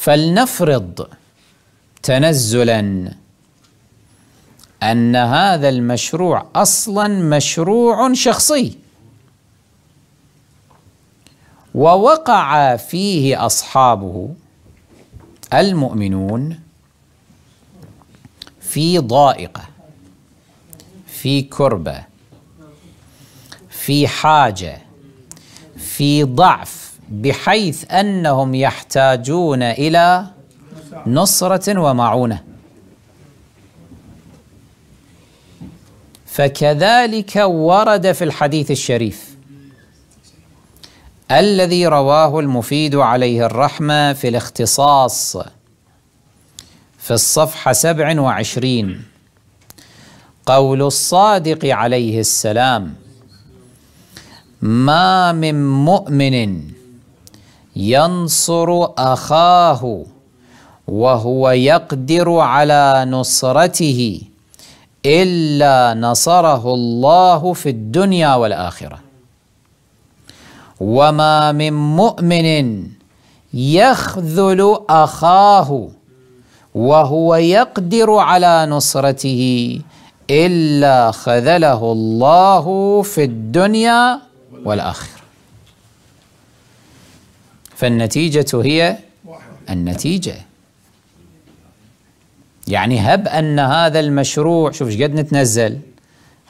فلنفرض تنزلا ان هذا المشروع اصلا مشروع شخصي ووقع فيه اصحابه المؤمنون في ضائقه في كربه في حاجه في ضعف بحيث أنهم يحتاجون إلى نصرة ومعونة فكذلك ورد في الحديث الشريف الذي رواه المفيد عليه الرحمة في الاختصاص في الصفحة 27 قول الصادق عليه السلام ما من مؤمن ينصر اخاه وهو يقدر على نصرته الا نصره الله في الدنيا والاخره وما من مؤمن يخذل اخاه وهو يقدر على نصرته الا خذله الله في الدنيا والاخره فالنتيجة هي النتيجة يعني هب أن هذا المشروع شوف قد نتنزل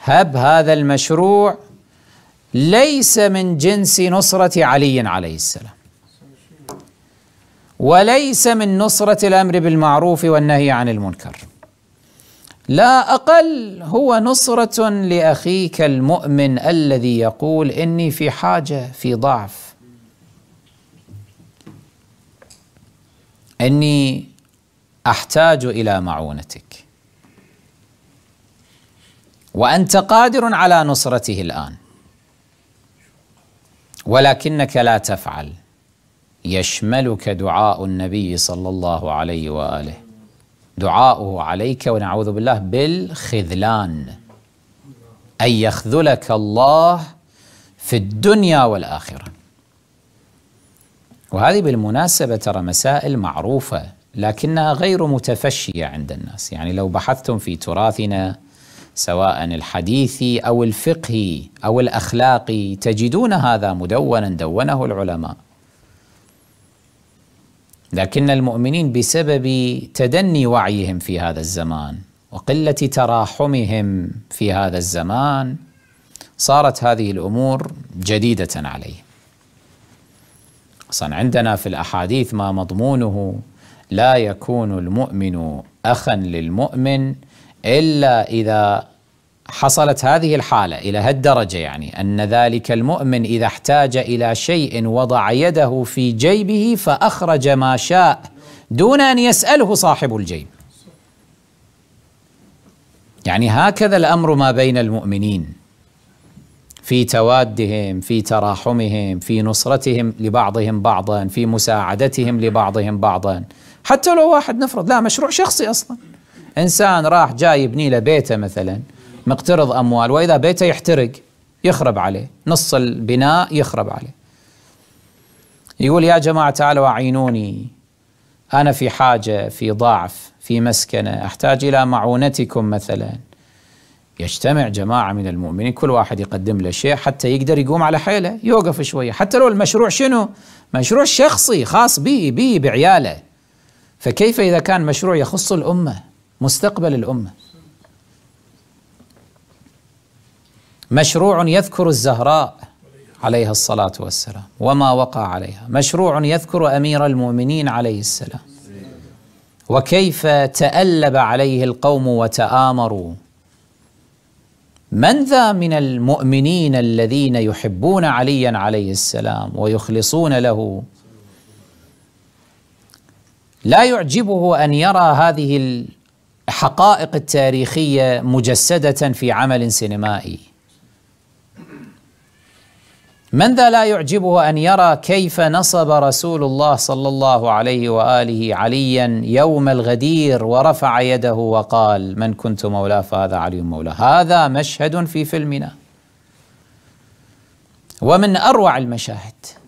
هب هذا المشروع ليس من جنس نصرة علي عليه السلام وليس من نصرة الأمر بالمعروف والنهي عن المنكر لا أقل هو نصرة لأخيك المؤمن الذي يقول إني في حاجة في ضعف اني احتاج الى معونتك وانت قادر على نصرته الان ولكنك لا تفعل يشملك دعاء النبي صلى الله عليه واله دعاؤه عليك ونعوذ بالله بالخذلان ان يخذلك الله في الدنيا والاخره وهذه بالمناسبة ترى مسائل معروفة لكنها غير متفشية عند الناس يعني لو بحثتم في تراثنا سواء الحديثي أو الفقهي أو الأخلاقي تجدون هذا مدونا دونه العلماء لكن المؤمنين بسبب تدني وعيهم في هذا الزمان وقلة تراحمهم في هذا الزمان صارت هذه الأمور جديدة عليهم اصلا عندنا في الاحاديث ما مضمونه لا يكون المؤمن اخا للمؤمن الا اذا حصلت هذه الحاله الى هالدرجه يعني ان ذلك المؤمن اذا احتاج الى شيء وضع يده في جيبه فاخرج ما شاء دون ان يساله صاحب الجيب. يعني هكذا الامر ما بين المؤمنين في توادهم في تراحمهم في نصرتهم لبعضهم بعضا في مساعدتهم لبعضهم بعضا حتى لو واحد نفرض لا مشروع شخصي اصلا انسان راح جاي يبني له بيته مثلا مقترض اموال واذا بيته يحترق يخرب عليه نص البناء يخرب عليه يقول يا جماعه تعالوا اعينوني انا في حاجه في ضعف في مسكنه احتاج الى معونتكم مثلا يجتمع جماعة من المؤمنين كل واحد يقدم له شيء حتى يقدر يقوم على حيله يوقف شوية حتى لو المشروع شنو مشروع شخصي خاص به به بعياله فكيف إذا كان مشروع يخص الأمة مستقبل الأمة مشروع يذكر الزهراء عليها الصلاة والسلام وما وقع عليها مشروع يذكر أمير المؤمنين عليه السلام وكيف تألب عليه القوم وتآمروا من ذا من المؤمنين الذين يحبون عليا عليه السلام ويخلصون له لا يعجبه ان يرى هذه الحقائق التاريخيه مجسده في عمل سينمائي من ذا لا يعجبه ان يرى كيف نصب رسول الله صلى الله عليه واله عليا يوم الغدير ورفع يده وقال من كنت مولاه فهذا علي مولاه هذا مشهد في فيلمنا ومن اروع المشاهد